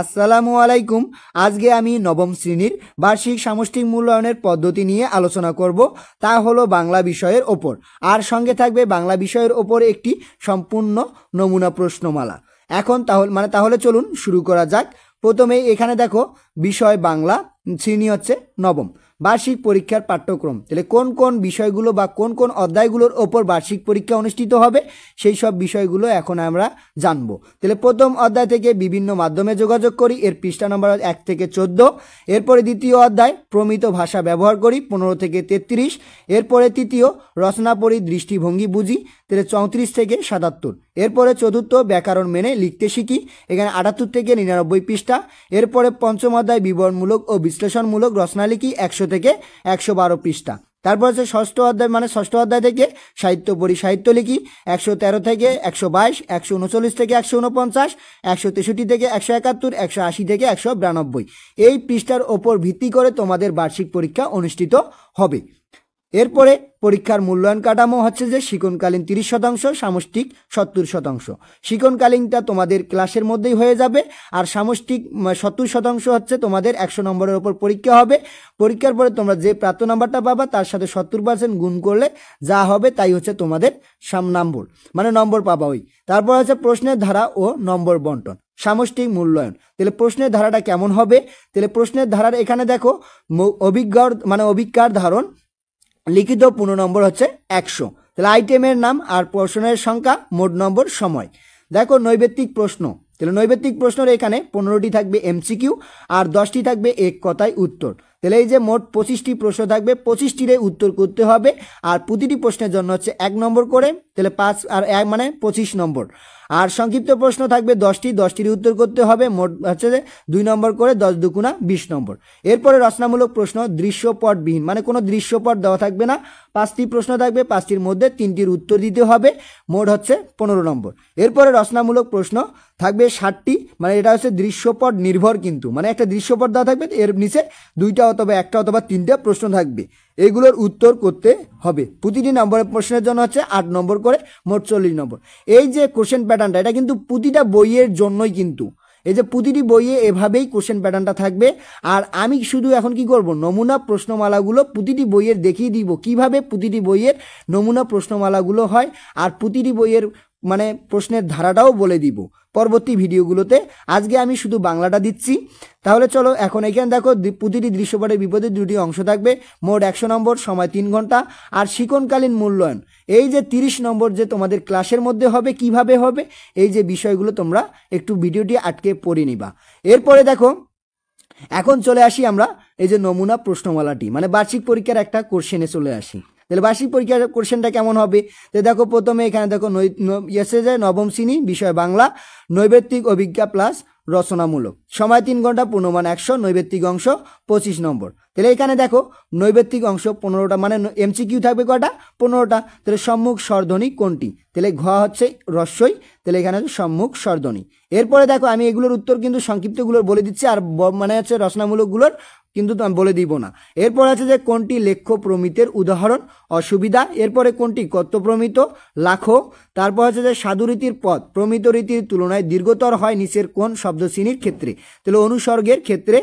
আসসালামু আলাইকুম আজকে আমি নবম শ্রেণীর বার্ষিক সামষ্টিক মূল্যায়নের পদ্ধতি নিয়ে আলোচনা করব তা হলো বাংলা বিষয়ের ওপর আর সঙ্গে থাকবে বাংলা বিষয়ের ওপর একটি সম্পূর্ণ নমুনা প্রশ্নমালা এখন তাহলে মানে তাহলে চলুন শুরু করা যাক প্রথমেই এখানে দেখো বিষয় বাংলা শ্রেণী হচ্ছে নবম বার্ষিক পরীক্ষার পাঠ্যক্রম তাহলে কোন কোন বিষয়গুলো বা কোন কোন অধ্যায়গুলোর ওপর বার্ষিক পরীক্ষা অনুষ্ঠিত হবে সেই সব বিষয়গুলো এখন আমরা জানব তাহলে প্রথম অধ্যায় থেকে বিভিন্ন মাধ্যমে যোগাযোগ করি এর পৃষ্ঠা নম্বর এক থেকে চোদ্দ এরপরে দ্বিতীয় অধ্যায় প্রমিত ভাষা ব্যবহার করি পনেরো থেকে তেত্রিশ এরপরে তৃতীয় রচনা পড়ি দৃষ্টিভঙ্গি বুঝি তাহলে চৌত্রিশ থেকে সাতাত্তর এরপরে চতুর্থ ব্যাকরণ মেনে লিখতে শিখি এখানে আটাত্তর থেকে নিরানব্বই পৃষ্ঠা এরপরে পঞ্চম অধ্যায় বিবরণমূলক ও বিশ্লেষণমূলক রচনা তাহলে কি একশো থেকে একশো বারো পৃষ্ঠা তারপর আছে ষষ্ঠ অধ্যায় মানে ষষ্ঠ অধ্যায় থেকে সাহিত্য পড়ি সাহিত্য লিখি একশো তেরো থেকে একশো বাইশ একশো উনচল্লিশ থেকে একশো উনপঞ্চাশ একশো তেষট্টি থেকে একশো একাত্তর একশো আশি থেকে একশো বিরানব্বই এই পৃষ্ঠার ওপর ভিত্তি করে তোমাদের বার্ষিক পরীক্ষা অনুষ্ঠিত হবে এরপরে পরীক্ষার মূল্যায়ন কাঠামো হচ্ছে যে শিকনকালীন তিরিশ শতাংশ সামষ্টিক সত্তর শতাংশ শিকনকালীনটা তোমাদের ক্লাসের মধ্যেই হয়ে যাবে আর সামষ্টিক সত্তর শতাংশ হচ্ছে তোমাদের একশো নম্বরের ওপর পরীক্ষা হবে পরীক্ষার পরে তোমরা যে প্রাপ্ত নাম্বারটা পাবা তার সাথে সত্তর পার্সেন্ট গুণ করলে যা হবে তাই হচ্ছে তোমাদের সাম নম্বর মানে নম্বর পাবা ওই তারপর হচ্ছে প্রশ্নের ধারা ও নম্বর বন্টন সামষ্টিক মূল্যায়ন তাহলে প্রশ্নের ধারাটা কেমন হবে তাহলে প্রশ্নের ধারার এখানে দেখো অভিজ্ঞ মানে অভিজ্ঞার ধারণ লিখিত পূর্ণ নম্বর হচ্ছে একশো তাহলে আইটেমের নাম আর প্রশ্নের সংখ্যা মোট নম্বর সময় দেখো নৈবেত্তিক প্রশ্ন তাহলে নৈবেত্তিক প্রশ্নের এখানে পনেরোটি থাকবে এমসিকিউ আর দশটি থাকবে এক কথায় উত্তর তাহলে এই যে মোট পঁচিশটি প্রশ্ন থাকবে পঁচিশটির উত্তর করতে হবে আর প্রতিটি প্রশ্নের জন্য হচ্ছে এক নম্বর করে তাহলে পাঁচ আর এক মানে পঁচিশ নম্বর আর সংক্ষিপ্ত প্রশ্ন থাকবে দশটি দশটির উত্তর করতে হবে মোট হচ্ছে যে দুই নম্বর করে দশ দুকুনা বিশ নম্বর এরপরে রচনামূলক প্রশ্ন দৃশ্যপটবিহীন মানে কোনো দৃশ্যপট দেওয়া থাকবে না পাঁচটি প্রশ্ন থাকবে পাঁচটির মধ্যে তিনটির উত্তর দিতে হবে মোট হচ্ছে পনেরো নম্বর এরপরে রচনামূলক প্রশ্ন থাকবে ষাটটি মানে এটা হচ্ছে দৃশ্যপট নির্ভর কিন্তু মানে একটা দৃশ্যপট দেওয়া থাকবে এর নিচে দুইটা অথবা একটা অথবা তিনটা প্রশ্ন থাকবে এগুলোর উত্তর করতে হবে প্রতিটি নম্বরের প্রশ্নের জন্য হচ্ছে আট নম্বর করে মোট চল্লিশ নম্বর এই যে কোশ্চেন প্যাটার্নটা এটা কিন্তু প্রতিটা বইয়ের জন্যই কিন্তু এই যে প্রতিটি বইয়ে এভাবেই কোশ্চেন প্যাটার্নটা থাকবে আর আমি শুধু এখন কি করব নমুনা প্রশ্নমালাগুলো প্রতিটি বইয়ের দেখিয়ে দিব কিভাবে প্রতিটি বইয়ের নমুনা প্রশ্নমালাগুলো হয় আর প্রতিটি বইয়ের মানে প্রশ্নের ধারাটাও বলে দিব পরবর্তী ভিডিওগুলোতে আজকে আমি শুধু বাংলাটা দিচ্ছি তাহলে চলো এখন এখানে দেখো প্রতিটি দৃশ্যপটের বিপদে দুটি অংশ থাকবে মোট একশো নম্বর সময় তিন ঘন্টা আর শিকনকালীন মূল্যায়ন এই যে তিরিশ নম্বর যে তোমাদের ক্লাসের মধ্যে হবে কিভাবে হবে এই যে বিষয়গুলো তোমরা একটু ভিডিওটি আটকে পড়ে নিবা এরপরে দেখো এখন চলে আসি আমরা এই যে নমুনা প্রশ্নমালাটি মানে বার্ষিক পরীক্ষার একটা কোশ্চেনে চলে আসি তাহলে বার্ষিক পরীক্ষার কোশ্চেনটা কেমন হবে তো দেখো প্রথমে এখানে দেখো নৈ এসে যায় নবম শ্রেণী বিষয় বাংলা নৈবেত্তিক অভিজ্ঞা প্লাস রচনামূলক সময় তিন ঘন্টা পূর্ণমান একশো নৈবেত্তিক অংশ পঁচিশ নম্বর তাহলে এখানে দেখো নৈবেত্তিক অংশ পনেরোটা মানে এমসিকিউ থাকবে কটা পনেরোটা তাহলে সম্মুখ স্বরধ্বনি কোনটি তাহলে ঘ হচ্ছে রস্যই তাহলে এখানে হচ্ছে সম্মুখ স্বরধ্বনি এরপরে দেখো আমি এগুলোর উত্তর কিন্তু সংক্ষিপ্তগুলোর বলে দিচ্ছি আর মানে হচ্ছে রচনামূলকগুলোর কিন্তু আমি বলে দিব না এরপর আছে যে কোনটি লেখ্য প্রমিতের উদাহরণ অসুবিধা এরপরে কোনটি কত্ত প্রমিত লাখো তারপর আছে যে সাধুরীতির পথ প্রমিত রীতির তুলনায় দীর্ঘতর হয় নিচের কোন শব্দ শ্রেণীর ক্ষেত্রে তাহলে অনুসর্গের ক্ষেত্রে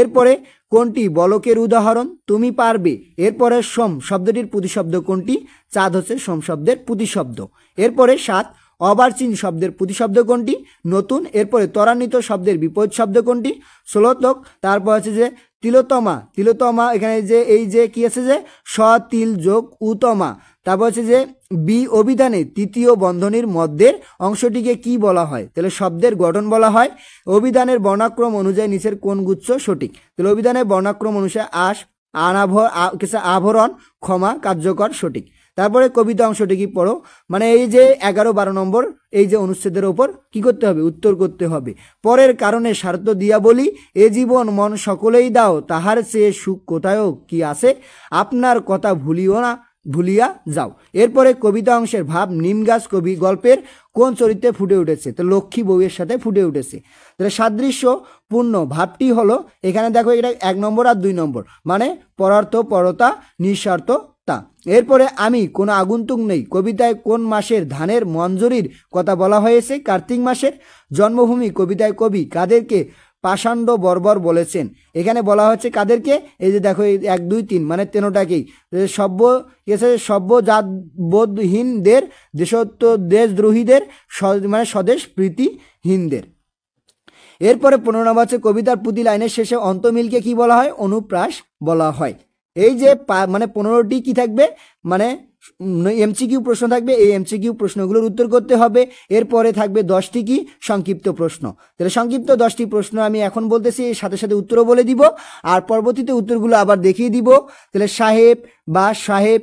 এরপরে কোনটি বলকের উদাহরণ তুমি পারবে এরপরে সোম শব্দটির প্রতিশব্দ কোনটি চাঁদ হচ্ছে সোম শব্দের প্রতিশব্দ এরপরে সাত অবার্চীন শব্দের প্রতিশব্দ কোনটি নতুন এরপরে ত্বরান্বিত শব্দের বিপরীত শব্দ কোনটি শ্লোতক তারপর আছে যে তিলোতমা তিলোতমা এখানে যে এই যে কি আছে যে স তিল যোগ উতমা তারপর হচ্ছে যে বি অভিধানে তৃতীয় বন্ধনীর মধ্যের অংশটিকে কি বলা হয় তাহলে শব্দের গঠন বলা হয় অভিধানের বর্ণাক্রম অনুযায়ী নিচের কোন গুচ্ছ সঠিক তাহলে অভিধানের বর্ণাক্রম অনুসারে আশ আনাভ আভরণ ক্ষমা কার্যকর সঠিক তারপরে কবিতা অংশটি কি পড়ো মানে এই যে এগারো বারো নম্বর এই যে অনুচ্ছেদের ওপর কি করতে হবে উত্তর করতে হবে পরের কারণে স্বার্থ দিয়া বলি এ জীবন মন সকলেই দাও তাহার চেয়ে সুখ কোথায়ও কি আছে আপনার কথা ভুলিও না ভুলিয়া যাও এরপরে কবিতা অংশের ভাব নিমগাছ কবি গল্পের কোন চরিত্রে ফুটে উঠেছে তো লক্ষ্মী বউয়ের সাথে ফুটে উঠেছে তাহলে সাদৃশ্যপূর্ণ ভাবটি হলো এখানে দেখো এটা এক নম্বর আর দুই নম্বর মানে পরার্থ পরতা নিঃস্বার্থ আত্মা এরপরে আমি কোনো আগন্তুক নেই কবিতায় কোন মাসের ধানের মঞ্জুরির কথা বলা হয়েছে কার্তিক মাসের জন্মভূমি কবিতায় কবি কাদেরকে পাষাণ্ড বর্বর বলেছেন এখানে বলা হচ্ছে কাদেরকে এই যে দেখো এক দুই তিন মানে তেনোটাকেই সভ্য এসে সভ্য জাত বোধহীনদের দেশত্ব দেশদ্রোহীদের মানে স্বদেশ প্রীতিহীনদের এরপরে পনেরো নম্বর কবিতার পুঁতি লাইনের শেষে অন্তমিলকে কি বলা হয় অনুপ্রাস বলা হয় এই যে মানে পনেরোটি কি থাকবে মানে এমসিকিউ প্রশ্ন থাকবে এই এমসিকিউ প্রশ্নগুলোর উত্তর করতে হবে এরপরে থাকবে দশটি কি সংক্ষিপ্ত প্রশ্ন তাহলে সংক্ষিপ্ত দশটি প্রশ্ন আমি এখন বলতেছি এর সাথে সাথে উত্তরও বলে দিব আর পরবর্তীতে উত্তরগুলো আবার দেখিয়ে দিব তাহলে সাহেব বা সাহেব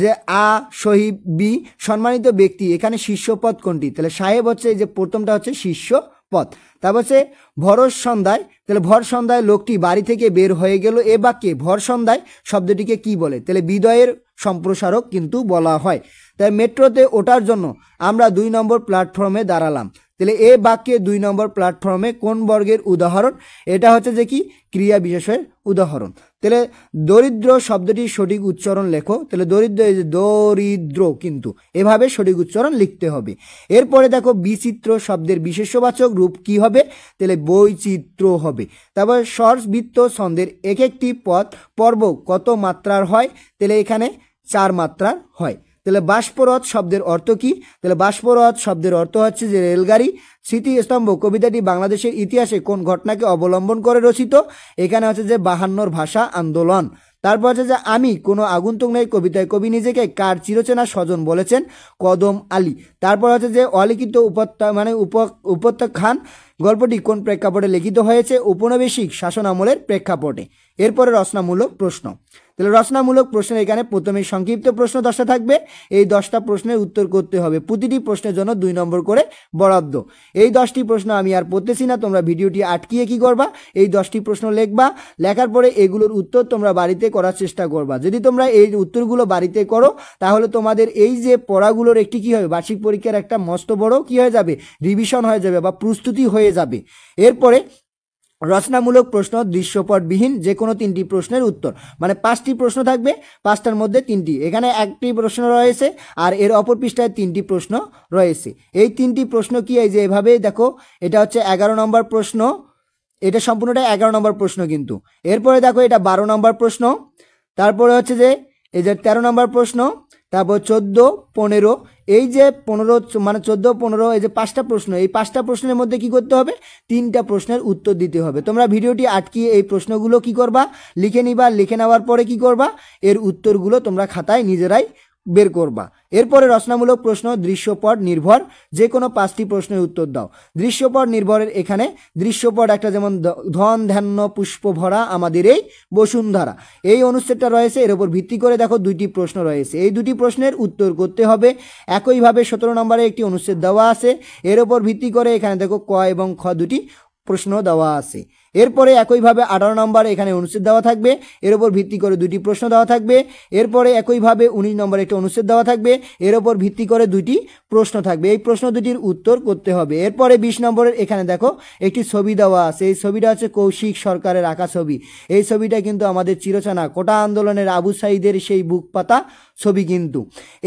যে আ শহীদ বি সম্মানিত ব্যক্তি এখানে শীর্ষপদ কোনটি তাহলে সাহেব হচ্ছে যে প্রথমটা হচ্ছে শীর্ষ পথ তারপর সে ভর সন্ধ্যায় তাহলে ভর সন্ধ্যায় লোকটি বাড়ি থেকে বের হয়ে গেল এ বাক্যে ভর সন্ধ্যায় শব্দটিকে কি বলে তাহলে বিদয়ের সম্প্রসারক কিন্তু বলা হয় তাই মেট্রোতে ওঠার জন্য আমরা দুই নম্বর প্ল্যাটফর্মে দাঁড়ালাম তাহলে এ বাক্যে দুই নম্বর প্ল্যাটফর্মে কোন বর্গের উদাহরণ এটা হচ্ছে যে কি ক্রিয়া বিশেষের উদাহরণ তাহলে দরিদ্র শব্দটি সঠিক উচ্চারণ লেখো তাহলে দরিদ্র এই যে দরিদ্র কিন্তু এভাবে সঠিক উচ্চারণ লিখতে হবে এরপরে দেখো বিচিত্র শব্দের বিশেষ্যবাচক রূপ কি হবে তাহলে বৈচিত্র হবে তারপর বৃত্ত ছন্দের এক একটি পদ পর্ব কত মাত্রার হয় তাহলে এখানে চার মাত্রার হয় তাহলে বাষ্পরথ শব্দের অর্থ কি তাহলে বাষ্পরথ শব্দের অর্থ হচ্ছে যে রেলগাড়ি স্মৃতিস্তম্ভ কবিতাটি বাংলাদেশের ইতিহাসে কোন ঘটনাকে অবলম্বন করে রচিত এখানে হচ্ছে যে বাহান্নর ভাষা আন্দোলন তারপর হচ্ছে যে আমি কোনো আগন্তুক নাই কবিতায় কবি নিজেকে কার চিরচেনা স্বজন বলেছেন কদম আলী তারপর হচ্ছে যে অলিখিত উপত্যা মানে উপ উপত্যখান গল্পটি কোন প্রেক্ষাপটে লিখিত হয়েছে উপনিবেশিক শাসন আমলের প্রেক্ষাপটে এরপরে রচনামূলক প্রশ্ন তাহলে রচনামূলক প্রশ্ন এখানে প্রথমে সংক্ষিপ্ত প্রশ্ন দশটা থাকবে এই দশটা প্রশ্নের উত্তর করতে হবে প্রতিটি প্রশ্নের জন্য দুই নম্বর করে বরাদ্দ এই দশটি প্রশ্ন আমি আর পড়তেছি না তোমরা ভিডিওটি আটকিয়ে কি করবা এই দশটি প্রশ্ন লেখবা লেখার পরে এগুলোর উত্তর তোমরা বাড়িতে করার চেষ্টা করবা যদি তোমরা এই উত্তরগুলো বাড়িতে করো তাহলে তোমাদের এই যে পড়াগুলোর একটি কি হবে বার্ষিক পরীক্ষার একটা মস্ত বড় কি হয়ে যাবে রিভিশন হয়ে যাবে বা প্রস্তুতি হয়ে যাবে এরপরে রচনামূলক প্রশ্ন দৃশ্যপটবিহীন যে কোনো তিনটি প্রশ্নের উত্তর মানে পাঁচটি প্রশ্ন থাকবে পাঁচটার মধ্যে তিনটি এখানে একটি প্রশ্ন রয়েছে আর এর অপর পৃষ্ঠায় তিনটি প্রশ্ন রয়েছে এই তিনটি প্রশ্ন কি এই যে এভাবে দেখো এটা হচ্ছে এগারো নম্বর প্রশ্ন এটা সম্পূর্ণটা এগারো নম্বর প্রশ্ন কিন্তু এরপরে দেখো এটা বারো নম্বর প্রশ্ন তারপরে হচ্ছে যে এই যে তেরো নম্বর প্রশ্ন তারপর চোদ্দো পনেরো এই যে পনেরো মানে চোদ্দো পনেরো এই যে পাঁচটা প্রশ্ন এই পাঁচটা প্রশ্নের মধ্যে কি করতে হবে তিনটা প্রশ্নের উত্তর দিতে হবে তোমরা ভিডিওটি আটকিয়ে এই প্রশ্নগুলো কি করবা লিখে নিবা লিখে নেওয়ার পরে কি করবা এর উত্তরগুলো তোমরা খাতায় নিজেরাই বের করবা এরপরে রচনামূলক প্রশ্ন দৃশ্যপট নির্ভর যে কোনো পাঁচটি প্রশ্নের উত্তর দাও দৃশ্যপট নির্ভরের এখানে দৃশ্যপট একটা যেমন ধন ধ্যান পুষ্প ভরা আমাদের এই বসুন্ধরা এই অনুচ্ছেদটা রয়েছে এর উপর ভিত্তি করে দেখো দুইটি প্রশ্ন রয়েছে এই দুটি প্রশ্নের উত্তর করতে হবে একইভাবে সতেরো নম্বরে একটি অনুচ্ছেদ দেওয়া আছে এর উপর ভিত্তি করে এখানে দেখো ক এবং খ দুটি প্রশ্ন দেওয়া আছে এরপরে একইভাবে আঠারো নম্বরে এখানে অনুচ্ছেদ দেওয়া থাকবে এর উপর ভিত্তি করে দুটি প্রশ্ন দেওয়া থাকবে এরপরে একইভাবে উনিশ নম্বরে একটি অনুচ্ছেদ দেওয়া থাকবে এর উপর ভিত্তি করে দুটি প্রশ্ন থাকবে এই প্রশ্ন দুটির উত্তর করতে হবে এরপরে বিশ নম্বরের এখানে দেখো একটি ছবি দেওয়া আছে এই ছবিটা হচ্ছে কৌশিক সরকারের আঁকা ছবি এই ছবিটা কিন্তু আমাদের চিরচেনা কোটা আন্দোলনের আবু সাইদের সেই বুক পাতা ছবি কিন্তু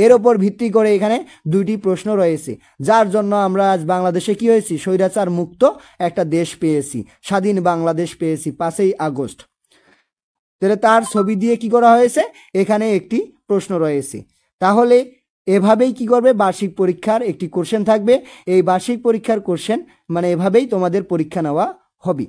এর ওপর ভিত্তি করে এখানে দুইটি প্রশ্ন রয়েছে যার জন্য আমরা আজ বাংলাদেশে কি হয়েছি স্বৈরাচার মুক্ত একটা দেশ পেয়েছি স্বাধীন বাংলা বাংলাদেশ পেয়েছি পাঁচই আগস্ট তাহলে তার ছবি দিয়ে কি করা হয়েছে এখানে একটি প্রশ্ন রয়েছে তাহলে এভাবেই কি করবে বার্ষিক পরীক্ষার একটি কোশ্চেন থাকবে এই বার্ষিক পরীক্ষার কোশ্চেন মানে এভাবেই তোমাদের পরীক্ষা নেওয়া হবে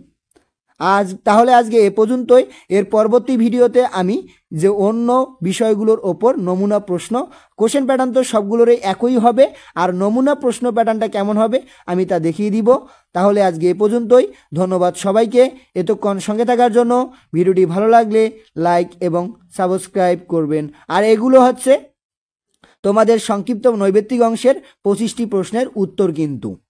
আজ তাহলে আজকে এ পর্যন্তই এর পরবর্তী ভিডিওতে আমি যে অন্য বিষয়গুলোর ওপর নমুনা প্রশ্ন কোশ্চেন প্যাটার্ন তো সবগুলোরই একই হবে আর নমুনা প্রশ্ন প্যাটার্নটা কেমন হবে আমি তা দেখিয়ে দিব তাহলে আজকে এ পর্যন্তই ধন্যবাদ সবাইকে এতক্ষণ সঙ্গে থাকার জন্য ভিডিওটি ভালো লাগলে লাইক এবং সাবস্ক্রাইব করবেন আর এগুলো হচ্ছে তোমাদের সংক্ষিপ্ত নৈবেত্তিক অংশের পঁচিশটি প্রশ্নের উত্তর কিন্তু